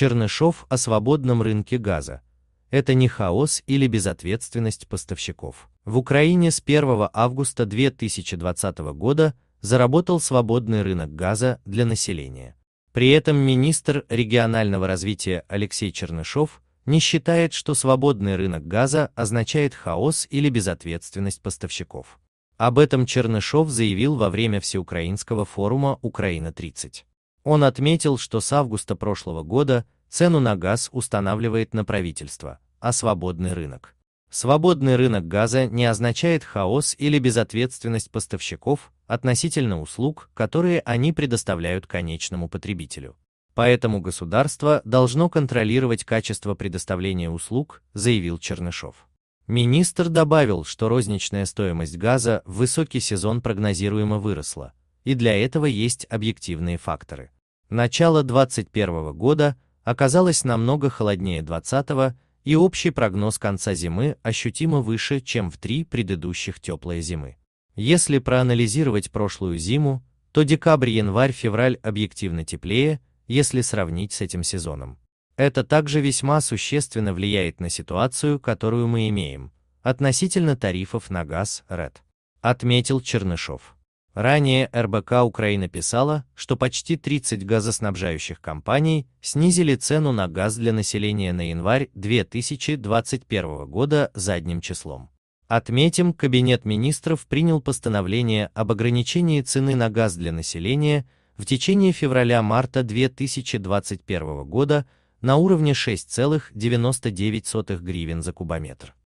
Чернышов о свободном рынке газа. Это не хаос или безответственность поставщиков. В Украине с 1 августа 2020 года заработал свободный рынок газа для населения. При этом министр регионального развития Алексей Чернышов не считает, что свободный рынок газа означает хаос или безответственность поставщиков. Об этом Чернышов заявил во время Всеукраинского форума «Украина-30». Он отметил, что с августа прошлого года цену на газ устанавливает на правительство, а свободный рынок. Свободный рынок газа не означает хаос или безответственность поставщиков относительно услуг, которые они предоставляют конечному потребителю. Поэтому государство должно контролировать качество предоставления услуг, заявил Чернышов. Министр добавил, что розничная стоимость газа в высокий сезон прогнозируемо выросла, и для этого есть объективные факторы. Начало 2021 года оказалось намного холоднее 2020, и общий прогноз конца зимы ощутимо выше, чем в три предыдущих теплые зимы. Если проанализировать прошлую зиму, то декабрь, январь, февраль объективно теплее, если сравнить с этим сезоном. Это также весьма существенно влияет на ситуацию, которую мы имеем, относительно тарифов на газ РЭД, отметил Чернышов. Ранее РБК Украина писала, что почти 30 газоснабжающих компаний снизили цену на газ для населения на январь 2021 года задним числом. Отметим, Кабинет министров принял постановление об ограничении цены на газ для населения в течение февраля-марта 2021 года на уровне 6,99 гривен за кубометр.